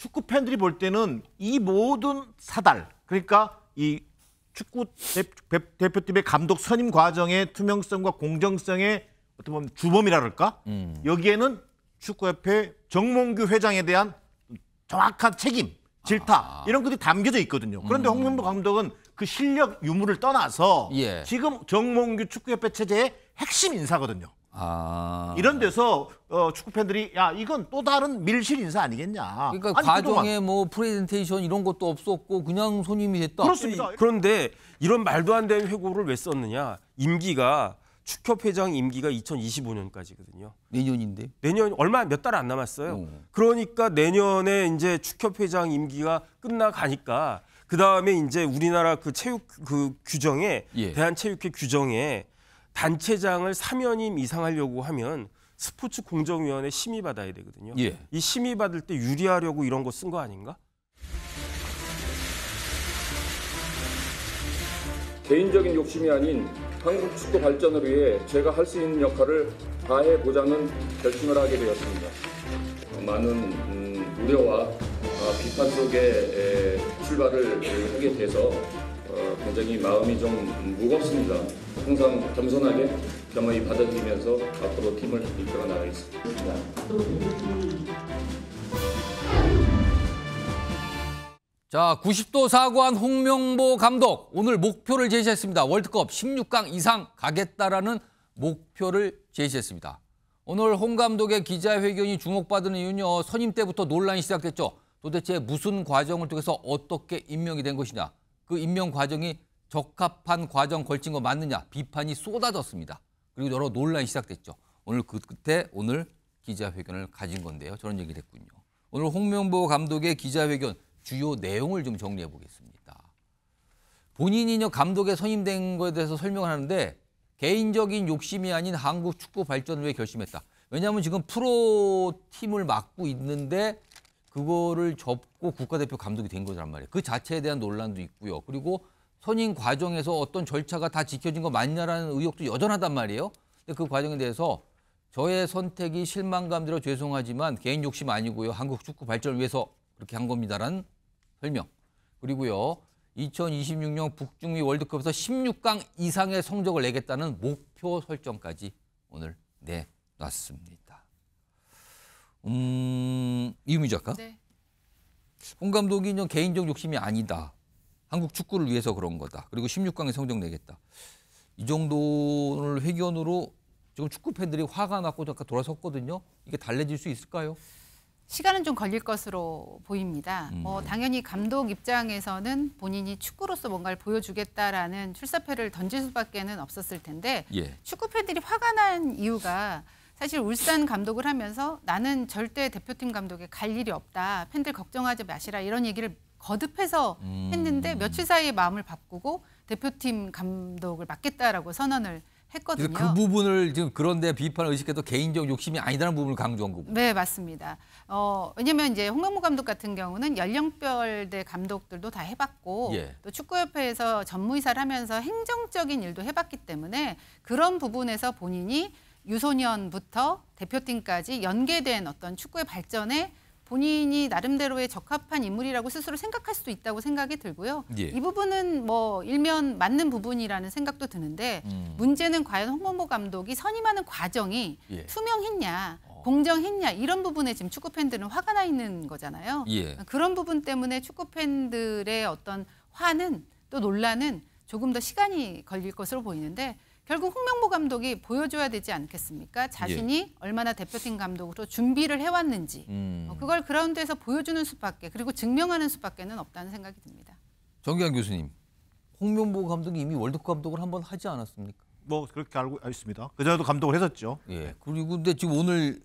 축구 팬들이 볼 때는 이 모든 사달 그러니까 이 축구 대표, 팀의 감독 선임 과정의 투명성과 공정성의 어떤 보면 주범이라 그럴까 음. 여기에는 축구협회 정몽규 회장에 대한 정확한 책임 질타 아. 이런 것들이 담겨져 있거든요. 그런데 음. 홍명보 감독은 그 실력 유무를 떠나서 예. 지금 정몽규 축구협회 체제의 핵심 인사거든요. 아... 이런 데서 어, 축구 팬들이 야 이건 또 다른 밀실 인사 아니겠냐. 그러니까 아니, 과정에 그동안... 뭐 프레젠테이션 이런 것도 없었고 그냥 손님이 됐다. 그렇습니다. 그런데 이런 말도 안 되는 회고를 왜 썼느냐. 임기가 축협회장 임기가 2025년까지거든요. 내년인데? 내년 얼마 몇 달 안 남았어요. 오. 그러니까 내년에 이제 축협회장 임기가 끝나가니까 그 다음에 이제 우리나라 그 체육 그 규정에 예. 대한체육회 규정에 단체장을 3연임 이상 하려고 하면 스포츠 공정위원회 심의 받아야 되거든요. 예. 이 심의 받을 때 유리하려고 이런 거 쓴 거 아닌가? 개인적인 욕심이 아닌 한국 축구 발전을 위해 제가 할 수 있는 역할을 다해 보자는 결심을 하게 되었습니다. 많은 음, 우려와 아, 비판 속에 출발을 하게 돼서 어, 굉장히 마음이 좀 무겁습니다. 항상 겸손하게 겸허히 받아들이면서 앞으로 팀을 이끌어 나가겠습니다. 자, 90도 사고한 홍명보 감독 오늘 목표를 제시했습니다. 월드컵 16강 이상 가겠다라는 목표를 제시했습니다. 오늘 홍 감독의 기자회견이 주목받는 이유는요. 선임 때부터 논란이 시작됐죠. 도대체 무슨 과정을 통해서 어떻게 임명이 된 것이냐. 그 임명 과정이 적합한 과정 걸친 거 맞느냐 비판이 쏟아졌습니다. 그리고 여러 논란이 시작됐죠. 오늘 그 끝에 오늘 기자회견을 가진 건데요. 저런 얘기 됐군요. 오늘 홍명보 감독의 기자회견 주요 내용을 좀 정리해 보겠습니다. 본인이요 감독에 선임된 것에 대해서 설명을 하는데 개인적인 욕심이 아닌 한국 축구 발전을 위해 결심했다. 왜냐하면 지금 프로 팀을 맡고 있는데 그거를 접고 국가대표 감독이 된 거란 말이에요. 그 자체에 대한 논란도 있고요. 그리고 선임 과정에서 어떤 절차가 다 지켜진 거 맞냐라는 의혹도 여전하단 말이에요. 근데 그 과정에 대해서 저의 선택이 실망감대로 죄송하지만 개인 욕심 아니고요. 한국 축구 발전을 위해서 그렇게 한 겁니다라는 설명. 그리고요. 2026년 북중미 월드컵에서 16강 이상의 성적을 내겠다는 목표 설정까지 오늘 내놨습니다. 음, 이유미 작가? 네. 홍 감독이 개인적 욕심이 아니다. 한국 축구를 위해서 그런 거다. 그리고 16강에 성적 내겠다. 이 정도를 회견으로 지금 축구 팬들이 화가 났고 잠깐 돌아섰거든요. 이게 달래질 수 있을까요? 시간은 좀 걸릴 것으로 보입니다. 음. 뭐 당연히 감독 입장에서는 본인이 축구로서 뭔가를 보여주겠다라는 출사표를 던질 수밖에 없었을 텐데 예. 축구 팬들이 화가 난 이유가 사실 울산 감독을 하면서 나는 절대 대표팀 감독에 갈 일이 없다. 팬들 걱정하지 마시라. 이런 얘기를 거듭해서 음. 했는데 며칠 사이에 마음을 바꾸고 대표팀 감독을 맡겠다라고 선언을 했거든요. 그 부분을 지금 그런데 비판 의식해도 개인적 욕심이 아니라는 부분을 강조한 거고. 네, 맞습니다. 어, 왜냐면 하 이제 홍명무 감독 같은 경우는 연령별 대 감독들도 다 해봤고 예. 또 축구협회에서 전무이사를 하면서 행정적인 일도 해봤기 때문에 그런 부분에서 본인이 유소년부터 대표팀까지 연계된 어떤 축구의 발전에 본인이 나름대로의 적합한 인물이라고 스스로 생각할 수도 있다고 생각이 들고요. 예. 이 부분은 뭐 일면 맞는 부분이라는 생각도 드는데 음. 문제는 과연 홍범보 감독이 선임하는 과정이 예. 투명했냐, 어. 공정했냐 이런 부분에 지금 축구 팬들은 화가 나 있는 거잖아요. 예. 그런 부분 때문에 축구 팬들의 어떤 화는 또 논란은 조금 더 시간이 걸릴 것으로 보이는데 결국 홍명보 감독이 보여줘야 되지 않겠습니까? 자신이 예. 얼마나 대표팀 감독으로 준비를 해왔는지 음. 어, 그걸 그라운드에서 보여주는 수밖에 그리고 증명하는 수밖에는 없다는 생각이 듭니다. 정기환 교수님, 홍명보 감독이 이미 월드컵 감독을 한번 하지 않았습니까? 뭐 그렇게 알고 있습니다. 그전에도 감독을 했었죠. 예. 그리고 근데 지금 오늘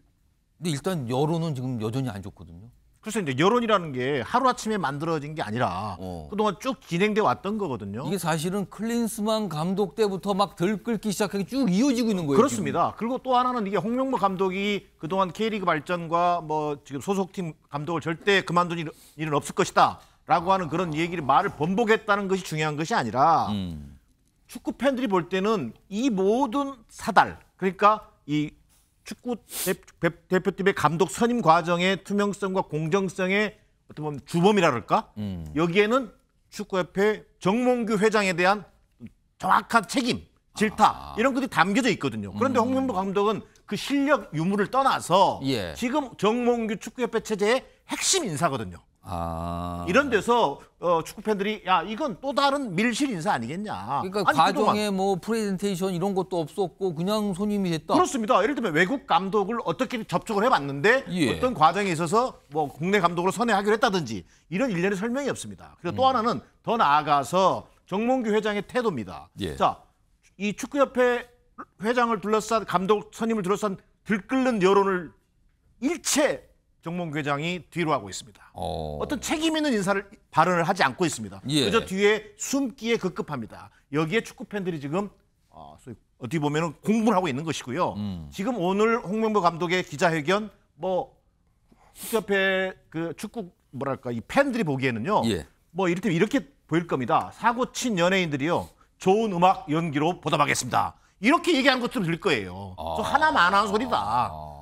근데 일단 여론은 지금 여전히 안 좋거든요. 그래서 이제 여론이라는 게 하루아침에 만들어진 게 아니라 어. 그동안 쭉 진행돼 왔던 거거든요. 이게 사실은 클린스만 감독 때부터 막 들끓기 시작하게 쭉 이어지고 있는 거예요. 그렇습니다. 지금. 그리고 또 하나는 이게 홍명보 감독이 그동안 K리그 발전과 뭐 지금 소속팀 감독을 절대 그만둔 일은 없을 것이다. 라고 하는 그런 얘기를 말을 번복했다는 것이 중요한 것이 아니라 음. 축구 팬들이 볼 때는 이 모든 사달 그러니까 이 축구 대, 표팀의 감독 선임 과정의 투명성과 공정성의 어떤 보면 주범이라 그럴까? 음. 여기에는 축구협회 정몽규 회장에 대한 정확한 책임, 질타 아. 이런 것들이 담겨져 있거든요. 그런데 음. 홍명보 감독은 그 실력 유무를 떠나서 예. 지금 정몽규 축구협회 체제의 핵심 인사거든요. 아... 이런 데서 어, 축구 팬들이 야 이건 또 다른 밀실 인사 아니겠냐. 그러니까 아니, 과정에 그동안... 뭐 프레젠테이션 이런 것도 없었고 그냥 손님이 됐다. 그렇습니다. 예를 들면 외국 감독을 어떻게 접촉을 해봤는데 예. 어떤 과정에 있어서 뭐 국내 감독으로 선회하기로 했다든지 이런 일련의 설명이 없습니다. 그리고 음. 또 하나는 더 나아가서 정몽규 회장의 태도입니다. 예. 자, 이 축구협회 회장을 둘러싼 감독 선임을 둘러싼 들끓는 여론을 일체 정몽 회장이 뒤로 하고 있습니다. 어... 떤 책임 있는 인사를 발언을 하지 않고 있습니다. 예. 그저 뒤에 숨기에 급급합니다. 여기에 축구 팬들이 지금 어, 소위 어떻게 보면은 공부를 하고 있는 것이고요. 음. 지금 오늘 홍명보 감독의 기자회견 뭐 국협회 그 축구 뭐랄까 이 팬들이 보기에는요. 예. 뭐 이렇게 이렇게 보일 겁니다. 사고 친 연예인들이요. 좋은 음악 연기로 보답하겠습니다. 이렇게 얘기한 것처럼 들 거예요. 아... 저 하나만 한 소리다. 아...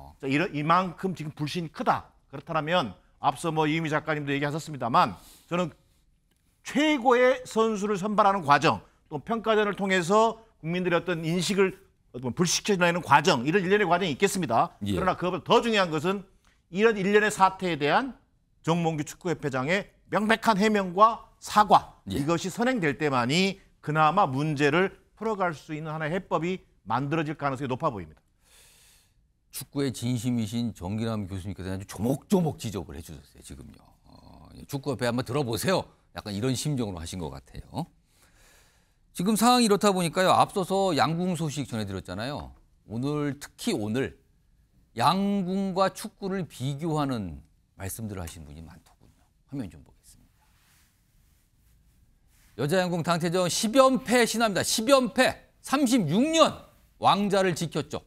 이만큼 지금 불신이 크다. 그렇다면 앞서 뭐 이미 작가님도 얘기하셨습니다만 저는 최고의 선수를 선발하는 과정 또 평가전을 통해서 국민들의 어떤 인식을 불식시켜내는 과정 이런 일련의 과정이 있겠습니다. 예. 그러나 그것보다 더 중요한 것은 이런 일련의 사태에 대한 정몽규 축구협회장의 명백한 해명과 사과 예. 이것이 선행될 때만이 그나마 문제를 풀어갈 수 있는 하나의 해법이 만들어질 가능성이 높아 보입니다. 축구의 진심이신 정기남 교수님께서 아주 조목조목 지적을 해주셨어요. 지금요. 어, 예, 축구협회 한번 들어보세요. 약간 이런 심정으로 하신 것 같아요. 지금 상황이 이렇다 보니까요. 앞서서 양궁 소식 전해드렸잖아요. 오늘 특히 오늘 양궁과 축구를 비교하는 말씀들을 하신 분이 많더군요. 화면 좀 보겠습니다. 여자 양궁 당태전 10연패 신화니다 10연패 36년 왕자를 지켰죠.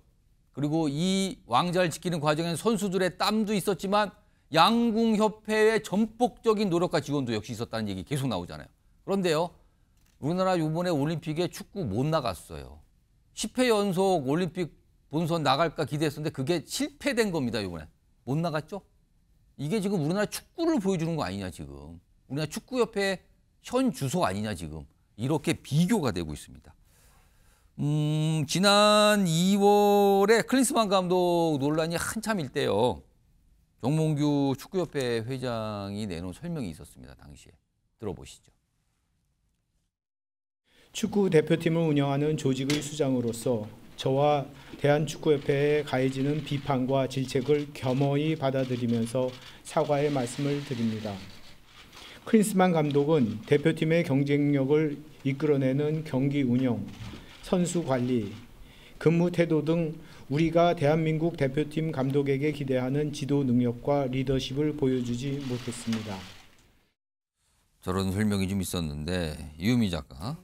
그리고 이 왕자를 지키는 과정에는 선수들의 땀도 있었지만 양궁협회의 전폭적인 노력과 지원도 역시 있었다는 얘기 계속 나오잖아요. 그런데요. 우리나라 이번에 올림픽에 축구 못 나갔어요. 10회 연속 올림픽 본선 나갈까 기대했었는데 그게 실패된 겁니다, 이번에. 못 나갔죠? 이게 지금 우리나라 축구를 보여주는 거 아니냐, 지금. 우리나라 축구협회 현 주소 아니냐, 지금. 이렇게 비교가 되고 있습니다. 음, 지난 2월에 클린스만 감독 논란이 한참일 때요. 정몽규 축구협회 회장이 내놓은 설명이 있었습니다. 당시에. 들어보시죠. 축구 대표팀을 운영하는 조직의 수장으로서 저와 대한축구협회에 가해지는 비판과 질책을 겸허히 받아들이면서 사과의 말씀을 드립니다. 크린스만 감독은 대표팀의 경쟁력을 이끌어내는 경기 운영, 선수 관리, 근무 태도 등 우리가 대한민국 대표팀 감독에게 기대하는 지도 능력과 리더십을 보여주지 못했습니다. 저런 설명이 좀 있었는데 유미 작가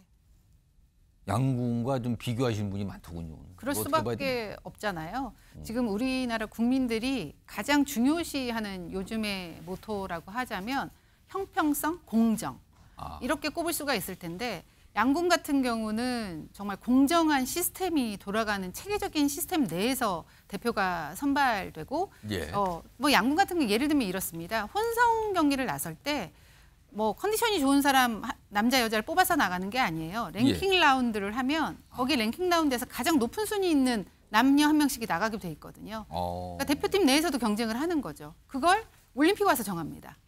양궁과 좀 비교하시는 분이 많더군요. 뭐 그럴 수밖에 없잖아요. 어. 지금 우리나라 국민들이 가장 중요시하는 요즘의 모토라고 하자면 형평성, 공정 아. 이렇게 꼽을 수가 있을 텐데 양궁 같은 경우는 정말 공정한 시스템이 돌아가는 체계적인 시스템 내에서 대표가 선발되고 예. 어, 뭐 양궁 같은 경우 예를 들면 이렇습니다. 혼성 경기를 나설 때 뭐 컨디션이 좋은 사람 남자 여자를 뽑아서 나가는 게 아니에요. 랭킹 예. 라운드를 하면 거기 랭킹 라운드에서 가장 높은 순위 있는 남녀 한 명씩이 나가게 돼 있거든요. 어... 그러니까 대표팀 내에서도 경쟁을 하는 거죠. 그걸 올림픽 와서 정합니다.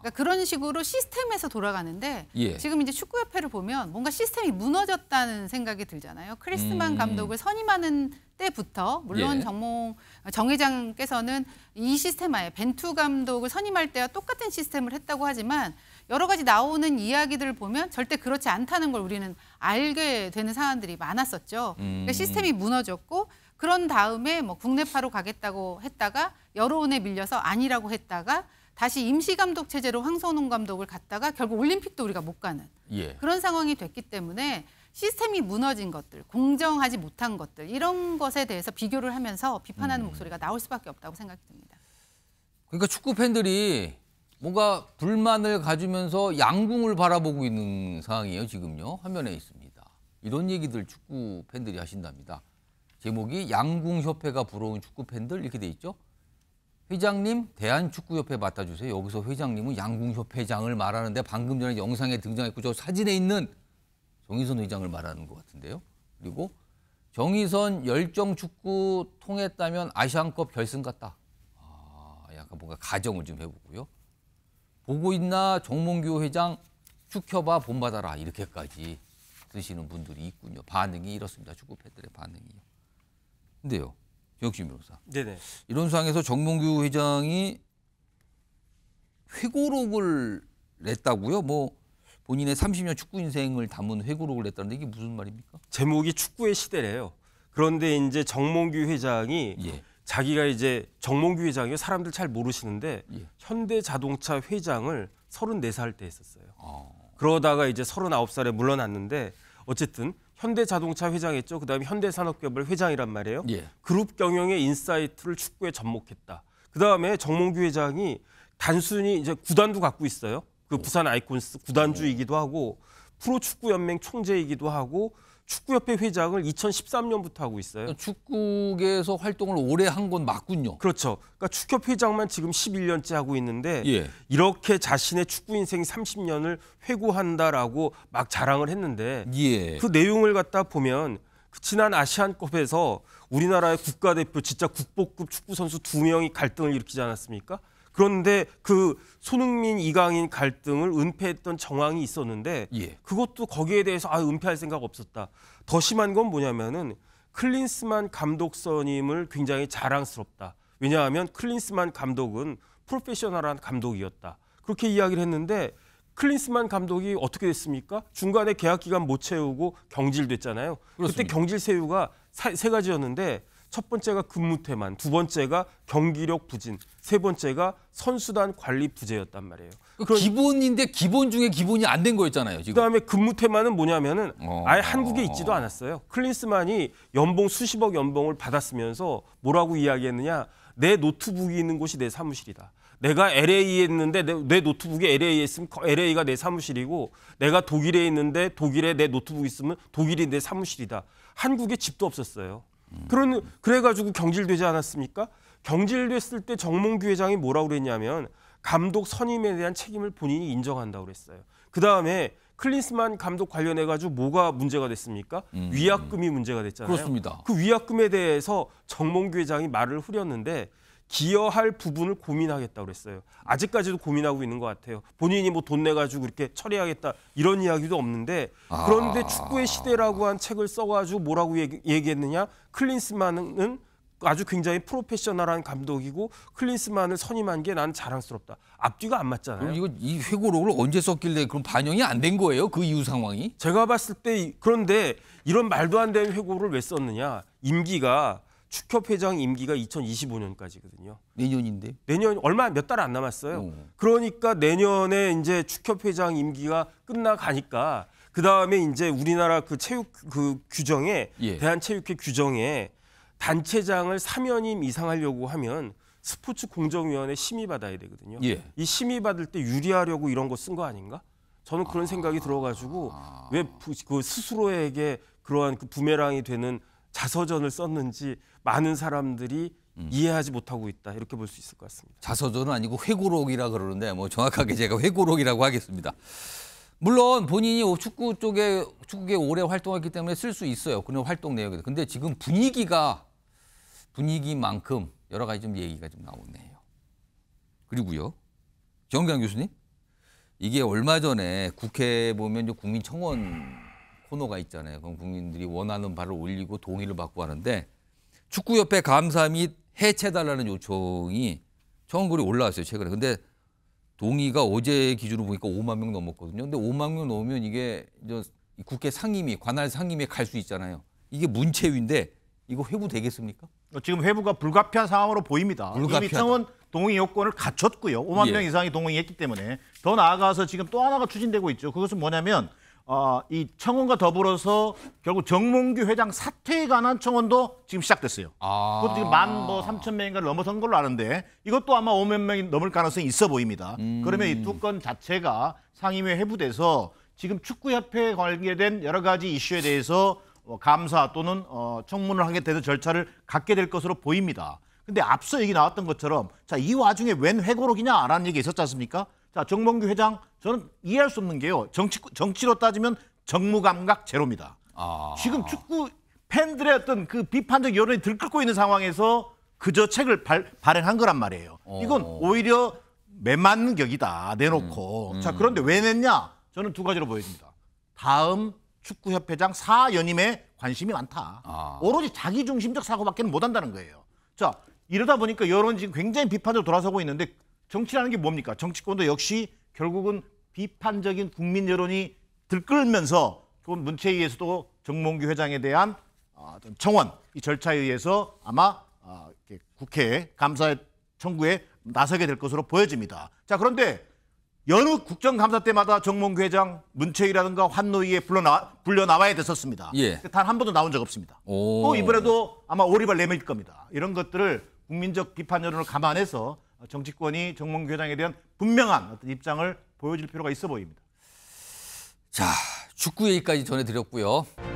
그러니까 그런 식으로 시스템에서 돌아가는데 예. 지금 이제 축구협회를 보면 뭔가 시스템이 무너졌다는 생각이 들잖아요. 크리스만 음. 감독을 선임하는 때부터 물론 예. 정몽 정 회장께서는 이 시스템 아예 벤투 감독을 선임할 때와 똑같은 시스템을 했다고 하지만 여러 가지 나오는 이야기들을 보면 절대 그렇지 않다는 걸 우리는 알게 되는 사안들이 많았었죠. 음. 그러니까 시스템이 무너졌고 그런 다음에 뭐 국내파로 가겠다고 했다가 여론에 밀려서 아니라고 했다가 다시 임시감독 체제로 황선홍 감독을 갔다가 결국 올림픽도 우리가 못 가는 예. 그런 상황이 됐기 때문에 시스템이 무너진 것들, 공정하지 못한 것들 이런 것에 대해서 비교를 하면서 비판하는 음. 목소리가 나올 수밖에 없다고 생각이 듭니다. 그러니까 축구 팬들이 뭔가 불만을 가지면서 양궁을 바라보고 있는 상황이에요 지금요 화면에 있습니다. 이런 얘기들 축구 팬들이 하신답니다. 제목이 양궁협회가 부러운 축구 팬들 이렇게 돼 있죠. 회장님 대한축구협회 맡아주세요. 여기서 회장님은 양궁협회장을 말하는데 방금 전에 영상에 등장했고 저 사진에 있는 정의선 회장을 말하는 것 같은데요. 그리고 정의선 열정축구 통했다면 아시안컵 결승 같다. 아, 약간 뭔가 가정을 좀 해보고요. 보고 있나 정몽규 회장 축협아 본받아라 이렇게까지 드시는 분들이 있군요. 반응이 이렇습니다. 축구 팬들의 반응이요. 근데요. 역시 변호사. 네네. 이런 상황에서 정몽규 회장이 회고록을 냈다고요? 뭐 본인의 30년 축구 인생을 담은 회고록을 냈다는데 이게 무슨 말입니까? 제목이 축구의 시대래요. 그런데 이제 정몽규 회장이 예. 자기가 이제 정몽규 회장이 사람들 잘 모르시는데 예. 현대자동차 회장을 34살 때 했었어요. 아. 그러다가 이제 39살에 물러났는데 어쨌든 현대자동차 회장했죠. 그다음에 현대산업개발 회장이란 말이에요. 예. 그룹 경영의 인사이트를 축구에 접목했다. 그다음에 정몽규 회장이 단순히 이제 구단도 갖고 있어요. 그 부산 아이콘스 구단주이기도 하고 프로축구연맹 총재이기도 하고 축구협회 회장을 2013년부터 하고 있어요. 그러니까 축구계에서 활동을 오래 한 건 맞군요. 그렇죠. 그러니까 축협 회장만 지금 11년째 하고 있는데 예. 이렇게 자신의 축구 인생 30년을 회고한다라고 막 자랑을 했는데 예. 그 내용을 갖다 보면 그 지난 아시안컵에서 우리나라의 국가대표 진짜 국보급 축구 선수 두 명이 갈등을 일으키지 않았습니까? 그런데 그 손흥민, 이강인 갈등을 은폐했던 정황이 있었는데 예. 그것도 거기에 대해서 아 은폐할 생각 없었다. 더 심한 건 뭐냐면은 클린스만 감독 선임을 굉장히 자랑스럽다. 왜냐하면 클린스만 감독은 프로페셔널한 감독이었다. 그렇게 이야기를 했는데 클린스만 감독이 어떻게 됐습니까? 중간에 계약 기간 못 채우고 경질됐잖아요. 그렇습니다. 그때 경질 세유가 세 가지였는데 첫 번째가 근무태만, 두 번째가 경기력 부진, 세 번째가 선수단 관리 부재였단 말이에요. 그 기본인데 기본 중에 기본이 안 된 거였잖아요. 지금. 그다음에 근무태만은 뭐냐면은 어... 아예 한국에 있지도 않았어요. 클린스만이 연봉 수십억 연봉을 받았으면서 뭐라고 이야기했느냐? 내 노트북이 있는 곳이 내 사무실이다. 내가 LA에 있는데 내, 내, 노트북이 LA에 있으면 LA가 내 사무실이고 내가 독일에 있는데 독일에 내 노트북이 있으면 독일이 내 사무실이다. 한국에 집도 없었어요. 그런 그래가지고 경질되지 않았습니까? 경질됐을 때 정몽규 회장이 뭐라고 그랬냐면 감독 선임에 대한 책임을 본인이 인정한다고 그랬어요. 그 다음에 클린스만 감독 관련해 가지고 뭐가 문제가 됐습니까? 음, 위약금이 문제가 됐잖아요. 그렇습니다. 그 위약금에 대해서 정몽규 회장이 말을 후렸는데 기여할 부분을 고민하겠다고 그랬어요. 아직까지도 고민하고 있는 것 같아요. 본인이 뭐 돈 내가지고 이렇게 처리하겠다 이런 이야기도 없는데 아. 그런데 아... 축구의 시대라고 한 책을 써가지고 뭐라고 얘기, 얘기했느냐 클린스만은 아주 굉장히 프로페셔널한 감독이고 클린스만을 선임한 게 난 자랑스럽다. 앞뒤가 안 맞잖아요. 이거 이 회고록을 언제 썼길래 그럼 반영이 안 된 거예요? 그 이후 상황이? 제가 봤을 때 그런데 이런 말도 안 되는 회고를 왜 썼느냐? 임기가 축협회장 임기가 2025년까지거든요. 내년인데? 내년 얼마 몇 달 안 남았어요. 오. 어. 그러니까 내년에 이제 축협회장 임기가 끝나가니까 그 다음에 이제 우리나라 그 체육 그 규정에 예. 대한체육회 규정에 단체장을 3연임 이상 하려고 하면 스포츠 공정위원회 심의 받아야 되거든요. 예. 이 심의 받을 때 유리하려고 이런 거 쓴 거 아닌가? 저는 그런 아... 생각이 들어가지고 아. 왜그 스스로에게 그러한 그 부메랑이 되는 자서전을 썼는지 많은 사람들이 음. 이해하지 못하고 있다 이렇게 볼 수 있을 것 같습니다. 자서전은 아니고 회고록이라 그러는데 뭐 정확하게 제가 회고록이라고 하겠습니다. 물론 본인이 축구 쪽에 축구에 오래 활동했기 때문에 쓸 수 있어요. 그런 활동 내역에도. 근데 지금 분위기가 분위기만큼 여러 가지 좀 얘기가 좀 나오네요. 그리고요. 정강 교수님. 이게 얼마 전에 국회 보면 국민청원 코너가 있잖아요. 그럼 국민들이 원하는 바를 올리고 동의를 받고 하는데 축구협회 감사 및 해체달라는 요청이 청원글이 올라왔어요 최근에. 근데 동의가 어제 기준으로 보니까 5만 명 넘었거든요. 근데 5만 명 넘으면 이게 이제 국회 상임위 관할 상임위에 갈 수 있잖아요. 이게 문체위인데 이거 회부되겠습니까? 지금 회부가 불가피한 상황으로 보입니다. 불가피하다. 이미 청원 동의 요건을 갖췄고요. 5만 예. 명 이상이 동의했기 때문에 더 나아가서 지금 또 하나가 추진되고 있죠. 그것은 뭐냐면 어, 이 청원과 더불어서 결국 정몽규 회장 사퇴에 관한 청원도 지금 시작됐어요. 아. 그것도 지금 만뭐 삼천 명인가 넘어선 걸로 아는데 이것도 아마 오만 명이 넘을 가능성이 있어 보입니다. 음. 그러면 이 두 건 자체가 상임위 에 회부돼서 지금 축구협회에 관계된 여러 가지 이슈에 대해서 어, 감사 또는 어, 청문을 하게 되는 절차를 갖게 될 것으로 보입니다. 근데 앞서 얘기 나왔던 것처럼 자, 이 와중에 웬 회고록이냐 라는 얘기 있었지 않습니까? 자, 정봉규 회장 저는 이해할 수 없는 게요. 정치 정치로 따지면 정무감각 제로입니다. 아... 지금 축구 팬들의 어떤 그 비판적 여론이 들끓고 있는 상황에서 그저 책을 발, 발 행한 거란 말이에요. 어. 이건 오히려 매맞는 격이다 내놓고. 음, 음. 자 그런데 왜 냈냐? 저는 두 가지로 보여집니다. 다음 축구협회장 사연임에 관심이 많다. 아. 오로지 자기 중심적 사고밖에 는 못한다는 거예요. 자 이러다 보니까 여론 지금 굉장히 비판적으로 돌아서고 있는데 정치라는 게 뭡니까? 정치권도 역시 결국은 비판적인 국민 여론이 들끓으면서 그 문체위에서도 정몽규 회장에 대한 아, 청원 이 절차에 의해서 아마 아, 국회 감사의 청구에 나서게 될 것으로 보여집니다. 자 그런데 여느 국정감사 때마다 정몽규 회장 문체위라든가 환노위에 불러나, 불려 나와야 됐었습니다. 예. 단한 번도 나온 적 없습니다. 오. 또 이번에도 아마 오리발 내밀 겁니다. 이런 것들을 국민적 비판 여론을 감안해서 어, 정치권이 정몽규 회장에 대한 분명한 어떤 입장을 보여줄 필요가 있어 보입니다. 자, 축구 얘기까지 전해드렸고요.